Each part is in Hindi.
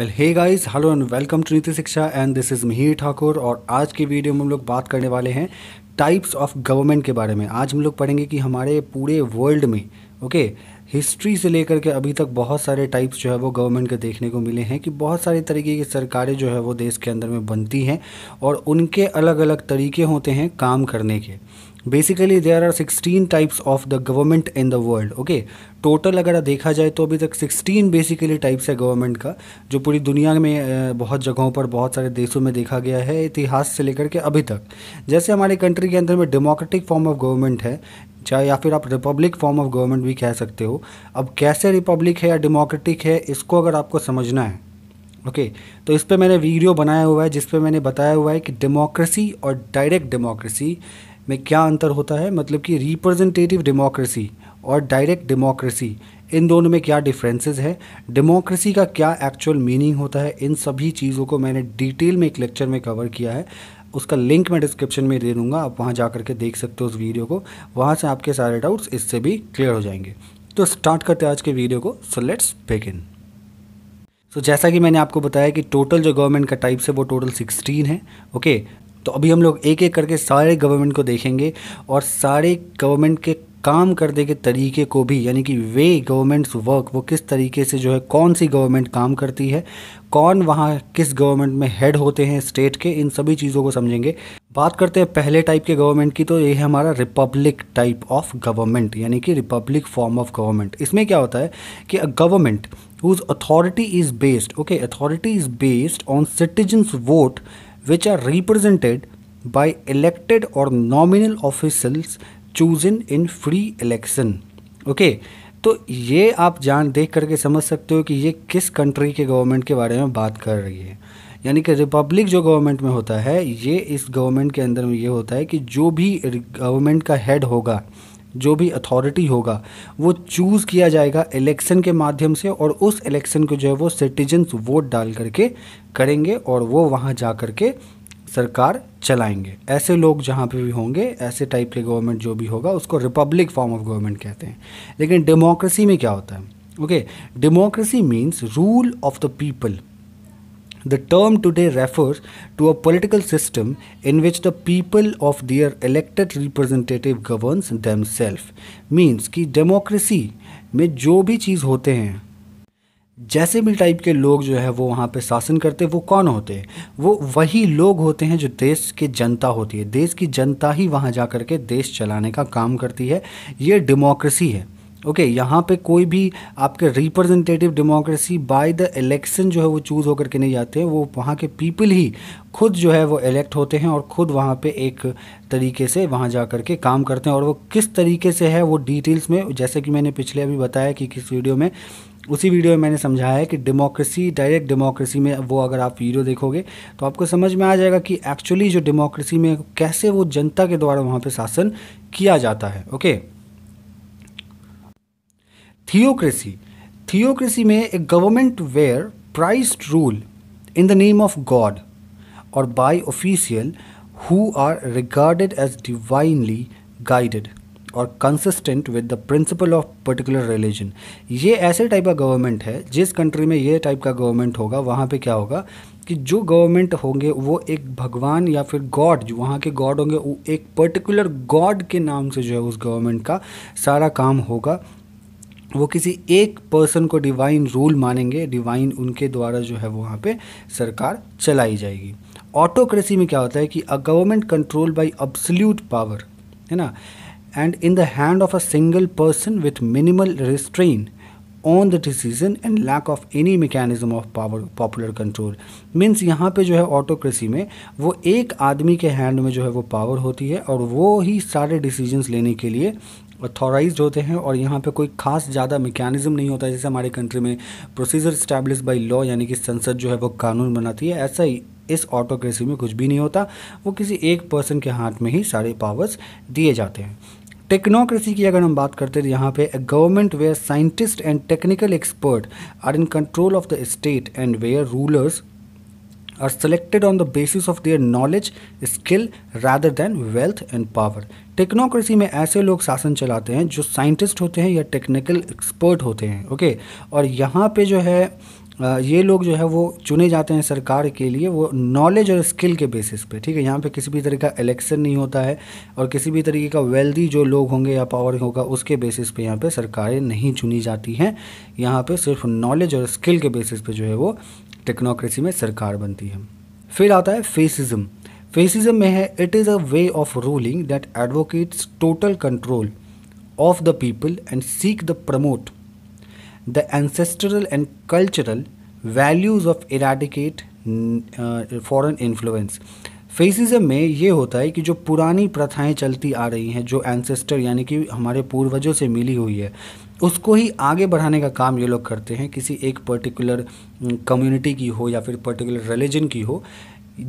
Well hey guys hello and welcome to Niti Shiksha and this is Mihir Thakur और आज के वीडियो में हम लोग बात करने वाले हैं टाइप्स ऑफ गवर्नमेंट के बारे में आज हम लोग पढ़ेंगे कि हमारे पूरे वर्ल्ड में ओके हिस्ट्री से लेकर के अभी तक बहुत सारे टाइप्स जो है वो गवर्नमेंट के देखने को मिले हैं कि बहुत सारे तरीके की सरकारें जो है वो देश के अंदर में बनती हैं और उनके अलग अलग तरीके होते हैं काम करने के basically there are 16 types of the government in the world okay total अगर देखा जाए तो अभी तक 16 बेसिकली टाइप्स है गवर्नमेंट का जो पूरी दुनिया में बहुत जगहों पर बहुत सारे देशों में देखा गया है इतिहास से लेकर के अभी तक जैसे हमारे कंट्री के अंदर में डेमोक्रेटिक फॉर्म ऑफ गवर्नमेंट है चाहे या फिर आप रिपब्लिक फॉर्म ऑफ गवर्नमेंट भी कह सकते हो अब कैसे रिपब्लिक है या डेमोक्रेटिक है इसको अगर आपको समझना है ओके okay, तो इस पर मैंने वीडियो बनाया हुआ है जिस पर मैंने बताया हुआ है कि डेमोक्रेसी और डायरेक्ट डेमोक्रेसी में क्या अंतर होता है मतलब कि रिप्रेजेंटेटिव डेमोक्रेसी और डायरेक्ट डेमोक्रेसी इन दोनों में क्या डिफरेंसेस है डेमोक्रेसी का क्या एक्चुअल मीनिंग होता है इन सभी चीज़ों को मैंने डिटेल में एक लेक्चर में कवर किया है उसका लिंक मैं डिस्क्रिप्शन में दे दूंगा आप वहाँ जा करके देख सकते हो उस वीडियो को वहाँ से आपके सारे डाउट्स इससे भी क्लियर हो जाएंगे तो स्टार्ट करते हैं आज के वीडियो को सो लेट्स इन सो जैसा कि मैंने आपको बताया कि टोटल जो गवर्नमेंट का टाइप्स है वो टोटल 16 है ओके तो अभी हम लोग एक एक करके सारे गवर्नमेंट को देखेंगे और सारे गवर्नमेंट के काम करने के तरीके को भी यानी कि वे गवर्नमेंट्स वर्क वो किस तरीके से जो है कौन सी गवर्नमेंट काम करती है कौन वहाँ किस गवर्नमेंट में हेड होते हैं स्टेट के इन सभी चीज़ों को समझेंगे बात करते हैं पहले टाइप के गवर्नमेंट की तो ये है हमारा रिपब्लिक टाइप ऑफ गवर्नमेंट यानी कि रिपब्लिक फॉर्म ऑफ गवर्नमेंट इसमें क्या होता है कि a government whose authority is based okay authority is based on citizens vote which are represented by elected or nominal officials chosen in free election. Okay, तो ये आप जान देख करके समझ सकते हो कि ये किस कंट्री के गवर्नमेंट के बारे में बात कर रही है यानी कि रिपब्लिक जो गवर्नमेंट में होता है ये इस गवर्नमेंट के अंदर में ये होता है कि जो भी गवर्नमेंट का हेड होगा जो भी अथॉरिटी होगा वो चूज़ किया जाएगा इलेक्शन के माध्यम से और उस इलेक्शन को जो है वो सिटीजन्स वोट डाल करके करेंगे और वो वहाँ जा करके सरकार चलाएंगे ऐसे लोग जहाँ पे भी होंगे ऐसे टाइप के गवर्नमेंट जो भी होगा उसको रिपब्लिक फॉर्म ऑफ गवर्नमेंट कहते हैं लेकिन डेमोक्रेसी में क्या होता है okay democracy means rule of the people The term today refers to a political system in which the people of their elected representative governs themselves. Means कि डेमोक्रेसी में जो भी चीज़ होते हैं जैसे भी टाइप के लोग जो है वो वहाँ पे शासन करते हैं वो कौन होते हैं वो वही लोग होते हैं जो देश के जनता होती है देश की जनता ही वहाँ जा कर के देश चलाने का काम करती है ये डेमोक्रेसी है ओके okay, यहाँ पे कोई भी आपके representative democracy by the election जो है वो चूज़ होकर के नहीं जाते हैं वो वहाँ के पीपल ही खुद जो है वो इलेक्ट होते हैं और ख़ुद वहाँ पे एक तरीके से वहाँ जा कर के काम करते हैं और वो किस तरीके से है वो डिटेल्स में जैसे कि मैंने पिछले अभी बताया कि किस वीडियो में उसी वीडियो में मैंने समझाया है कि डेमोक्रेसी डायरेक्ट डेमोक्रेसी में वो अगर आप वीडियो देखोगे तो आपको समझ में आ जाएगा कि एक्चुअली जो डेमोक्रेसी में कैसे वो जनता के द्वारा वहाँ पर शासन किया जाता है ओके okay? थियोक्रेसी थियोक्रेसी में a government where priests rule in the name of God और by official who are regarded as divinely guided और consistent with the principle of particular religion ये ऐसे टाइप का गवर्नमेंट है जिस कंट्री में ये टाइप का गवर्नमेंट होगा वहाँ पे क्या होगा कि जो गवर्नमेंट होंगे वो एक भगवान या फिर गॉड जो वहाँ के गॉड होंगे वो एक पर्टिकुलर गॉड के नाम से जो है उस गवर्नमेंट का सारा काम होगा वो किसी एक पर्सन को डिवाइन रूल मानेंगे डिवाइन उनके द्वारा जो है वहाँ पे सरकार चलाई जाएगी ऑटोक्रेसी में क्या होता है कि a government control by absolute power है ना and in the hand of a single person with minimal restrain on the decision and lack of any mechanism of power popular control means यहाँ पे जो है ऑटोक्रेसी में वो एक आदमी के हैंड में जो है वो पावर होती है और वो ही सारे डिसीजंस लेने के लिए अथोराइज होते हैं और यहाँ पे कोई खास ज़्यादा मेकेनिज़्म नहीं होता जैसे हमारे कंट्री में प्रोसीजर स्टैब्लिश बाई लॉ यानी कि संसद जो है वो कानून बनाती है ऐसा ही इस ऑटोक्रेसी में कुछ भी नहीं होता वो किसी एक पर्सन के हाथ में ही सारे पावर्स दिए जाते हैं टेक्नोक्रेसी की अगर हम बात करते हैं तो यहाँ पे government where scientist and technical expert are in control of the state and where rulers are selected on the basis of their knowledge, skill rather than wealth and power. Technocracy में ऐसे लोग शासन चलाते हैं जो साइंटिस्ट होते हैं या टेक्निकल एक्सपर्ट होते हैं ओके और यहाँ पे जो है ये लोग जो है वो चुने जाते हैं सरकार के लिए वो नॉलेज और स्किल के बेसिस पे ठीक है यहाँ पे किसी भी तरीके का इलेक्शन नहीं होता है और किसी भी तरीके का वेल्दी जो लोग होंगे या पावर होगा उसके बेसिस पे यहाँ पे सरकारें नहीं चुनी जाती हैं यहाँ पे सिर्फ नॉलेज और स्किल के बेसिस पे जो है वो टेक्नोक्रेसी में सरकार बनती है फिर आता है फेसिज्म फेसिज्म में है it is a way of ruling that advocates total control of the people and seek the promote the ancestral and cultural values of eradicate foreign influence fascism में ये होता है कि जो पुरानी प्रथाएं चलती आ रही हैं जो एंसेस्टर यानी कि हमारे पूर्वजों से मिली हुई है उसको ही आगे बढ़ाने का काम ये लोग करते हैं किसी एक पर्टिकुलर कम्युनिटी हम्म, की हो या फिर पर्टिकुलर रिलीजन की हो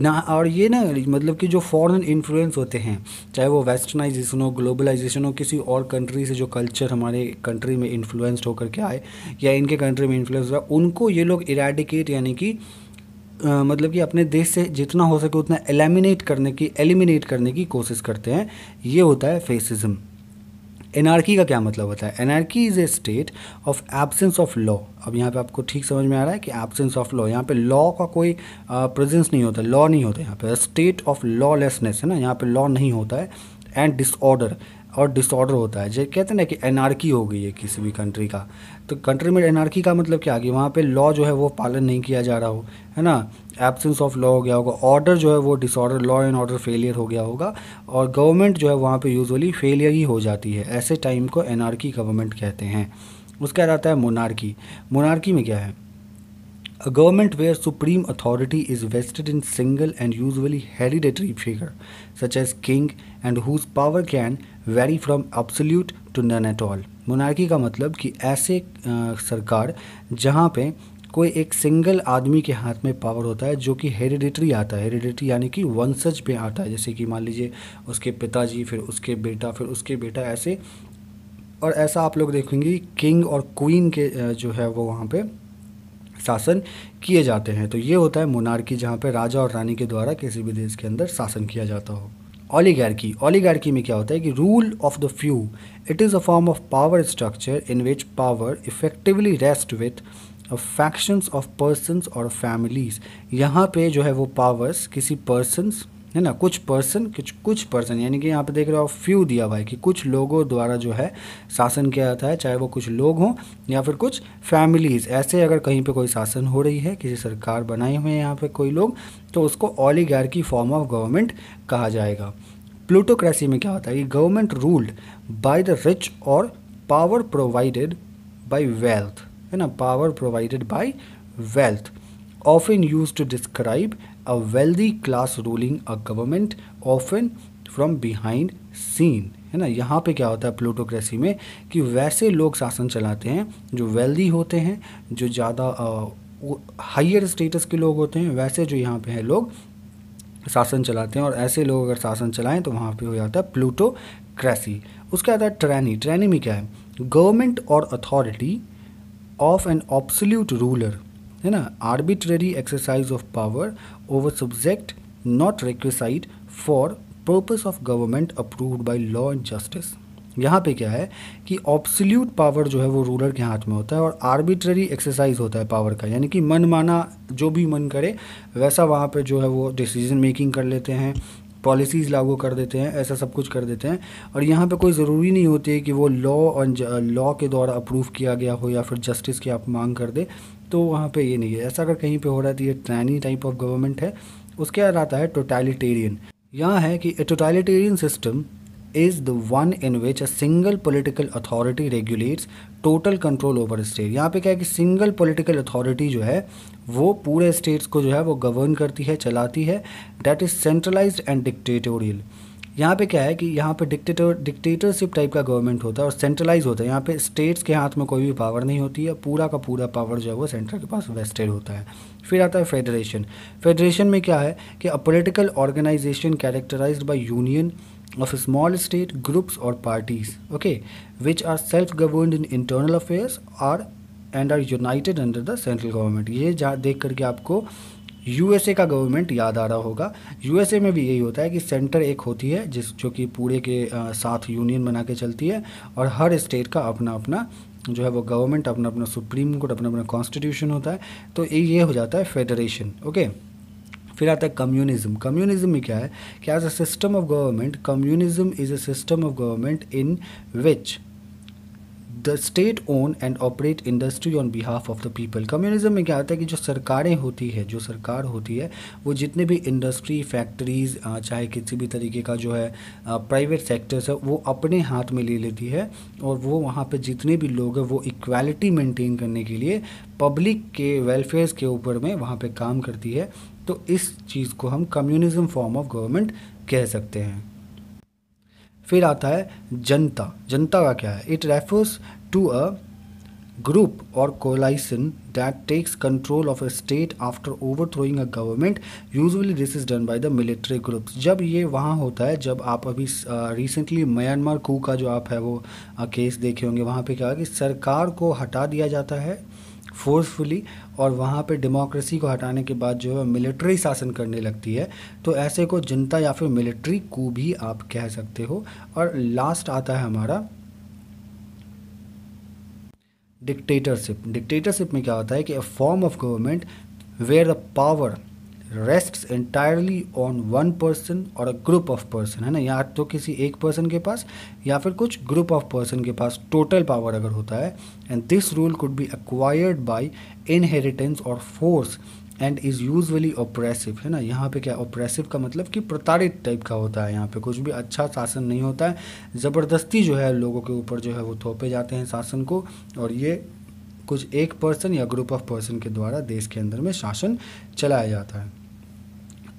ना और ये ना मतलब कि जो फॉरेन इन्फ्लुएंस होते हैं चाहे वो वेस्टर्नाइजेशन हो ग्लोबलाइजेशन हो किसी और कंट्री से जो कल्चर हमारे कंट्री में इन्फ्लुएंस्ड होकर के आए या इनके कंट्री में इन्फ्लुएंस हुआ उनको ये लोग इराडिकेट यानी कि मतलब कि अपने देश से जितना हो सके उतना एलिमिनेट करने की एलिमिनेट करने की कोशिश करते हैं ये होता है फेसिज्म एनआरकी का क्या मतलब होता है anarchy is a state of absence of law अब यहाँ पे आपको ठीक समझ में आ रहा है कि एब्सेंस ऑफ लॉ यहाँ पे लॉ का कोई प्रेजेंस नहीं होता लॉ नहीं होता यहाँ पे स्टेट ऑफ लॉलेसनेस है ना यहाँ पे लॉ नहीं होता है एंड डिसऑर्डर और डिसऑर्डर होता है जो कहते हैं ना कि एनार्की हो गई है किसी भी कंट्री का तो कंट्री में एनार्की का मतलब क्या आ गया वहाँ पे लॉ जो है वो पालन नहीं किया जा रहा हो है ना एब्सेंस ऑफ लॉ हो गया होगा ऑर्डर जो है वो disorder law and order failure हो गया होगा और गवर्नमेंट जो है वहाँ पे यूजुअली फेलियर ही हो जाती है ऐसे टाइम को एनार्की गवर्नमेंट कहते हैं उसका रहता है मोनार्की मोनार्की में क्या है a government where supreme authority is vested in single and usually hereditary figure such as king and whose power can vary from absolute to none at all monarchy का मतलब कि ऐसे आ, सरकार जहाँ पे कोई एक सिंगल आदमी के हाथ में पावर होता है जो कि हेरिडिटरी आता है हेरिडिटरी यानी कि वंशज पे आता है जैसे कि मान लीजिए उसके पिताजी फिर उसके बेटा फिर उसके बेटा ऐसे और ऐसा आप लोग देखेंगे किंग और क्वीन के जो है वो वहाँ पे शासन किए जाते हैं तो ये होता है मोनार्की जहाँ पे राजा और रानी के द्वारा किसी भी देश के अंदर शासन किया जाता हो ओलीगार्की ओलीगार्की में क्या होता है कि rule of the few it is a form of power structure in which power effectively rest with factions of persons और फैमिलीज़ यहाँ पे जो है वो पावर्स किसी पर्सनस है ना कुछ पर्सन कुछ कुछ पर्सन यानी कि यहाँ पे देख रहे हो फ्यू दिया हुआ है कि कुछ लोगों द्वारा जो है शासन किया जाता है चाहे वो कुछ लोग हों या फिर कुछ फैमिलीज़ ऐसे अगर कहीं पे कोई शासन हो रही है किसी सरकार बनाए हुए हैं यहाँ पे कोई लोग तो उसको ऑलीगैर की फॉर्म ऑफ गवर्नमेंट कहा जाएगा प्लूटोक्रेसी में क्या होता है कि government ruled by the rich और पावर प्रोवाइडेड बाई वेल्थ है ना power provided by wealth of in use to describe a wealthy class ruling a government often from behind scene है ना यहाँ पे क्या होता है प्लूटोक्रेसी में कि वैसे लोग शासन चलाते हैं जो वेल्दी होते हैं जो ज़्यादा हायर स्टेटस के लोग होते हैं वैसे जो यहाँ पे हैं लोग शासन चलाते हैं और ऐसे लोग अगर शासन चलाएं तो वहाँ पे हो जाता है प्लूटोक्रेसी उसके आता है ट्रैनी ट्रैनी में क्या है गवर्नमेंट और authority of an absolute ruler है ना arbitrary exercise of power over subject not requisite for purpose of government approved by law and justice यहाँ पे क्या है कि ऑब्सल्यूट पावर जो है वो रूलर के हाथ में होता है और आर्बिट्रेरी एक्सरसाइज होता है पावर का यानी कि मन माना जो भी मन करे वैसा वहाँ पे जो है वो डिसीजन मेकिंग कर लेते हैं पॉलिसीज़ लागू कर देते हैं ऐसा सब कुछ कर देते हैं और यहाँ पे कोई ज़रूरी नहीं होती है कि वो लॉ और लॉ के द्वारा अप्रूव किया गया हो या फिर जस्टिस की आप मांग कर दे तो वहाँ पे ये नहीं है ऐसा अगर कहीं पे हो रहा है तो ये ट्रैनी टाइप ऑफ गवर्नमेंट है उसके बाद आता है टोटालिटेरियन यहाँ है कि a totalitarian system is the one in which a single political authority regulates total control over state यहाँ पे क्या है कि सिंगल पोलिटिकल अथॉरिटी जो है वो पूरे स्टेट्स को जो है वो गवर्न करती है चलाती है that is centralize and dictatorial यहाँ पे क्या है कि यहाँ पे डिक्टेटर डिक्टेटरशिप टाइप का गवर्नमेंट होता है और सेंट्रलाइज होता है यहाँ पे स्टेट्स के हाथ में कोई भी पावर नहीं होती है पूरा का पूरा पावर जो है वो सेंटर के पास वेस्टेड होता है फिर आता है फेडरेशन फेडरेशन में क्या है कि a political organization characterize by union of small state groups और parties okay which are self governed in internal affairs are and are united under the central government ये जा देख करके आपको यूएसए का गवर्नमेंट याद आ रहा होगा यूएसए में भी यही होता है कि सेंटर एक होती है जिस जो कि पूरे के साथ यूनियन बना के चलती है और हर स्टेट का अपना अपना जो है वो गवर्नमेंट अपना अपना सुप्रीम कोर्ट अपना अपना कॉन्स्टिट्यूशन होता है तो ये हो जाता है फेडरेशन ओके फिर आता है कम्युनिज्म कम्युनिज्म में क्या है कि as a system of government communism is a system of government in which the state own and operate industry on behalf of the people communism में क्या होता है कि जो सरकारें होती है जो सरकार होती है वो जितने भी इंडस्ट्री फैक्ट्रीज़ चाहे किसी भी तरीके का जो है प्राइवेट सेक्टर्स है वो अपने हाथ में ले लेती है और वो वहाँ पे जितने भी लोग हैं वो इक्वालिटी मेंटेन करने के लिए पब्लिक के वेलफेयर्स के ऊपर में वहाँ पर काम करती है तो इस चीज़ को हम कम्युनिज्म फॉर्म ऑफ गवर्नमेंट कह सकते हैं फिर आता है जनता जनता का क्या है it refers to a group और coalition that takes control of a state after overthrowing a government usually this is done by the military groups जब ये वहाँ होता है जब आप अभी रिसेंटली म्यांमार कू का जो आप है वो केस देखे होंगे वहाँ पर क्या है कि सरकार को हटा दिया जाता है फोर्सफुली और वहाँ पे डेमोक्रेसी को हटाने के बाद जो है मिलिट्री शासन करने लगती है तो ऐसे को जनता या फिर मिलिट्री को भी आप कह सकते हो और लास्ट आता है हमारा डिक्टेटरशिप डिक्टेटरशिप में क्या होता है कि a form of government where the power rests entirely on one person और अ ग्रुप ऑफ पर्सन है ना या तो किसी एक पर्सन के पास या फिर कुछ ग्रुप ऑफ पर्सन के पास टोटल पावर अगर होता है and this rule could be acquired by inheritance और force and is usually oppressive है ना यहाँ पे क्या ऑप्रेसिव का मतलब कि प्रताड़ित टाइप का होता है यहाँ पे कुछ भी अच्छा शासन नहीं होता है ज़बरदस्ती जो है लोगों के ऊपर जो है वो थोपे जाते हैं शासन को और ये कुछ एक पर्सन या ग्रुप ऑफ पर्सन के द्वारा देश के अंदर में शासन चलाया जाता है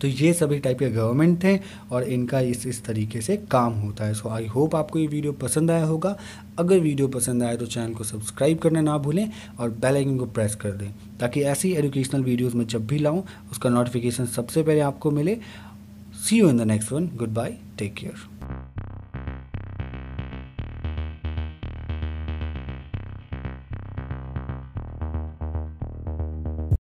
तो ये सभी टाइप के गवर्नमेंट थे और इनका इस इस तरीके से काम होता है सो आई होप आपको ये वीडियो पसंद आया होगा अगर वीडियो पसंद आए तो चैनल को सब्सक्राइब करना ना भूलें और बेल आइकन को प्रेस कर दें ताकि ऐसी एजुकेशनल वीडियोज़ में जब भी लाऊँ उसका नोटिफिकेशन सबसे पहले आपको मिले see you in the next one goodbye take care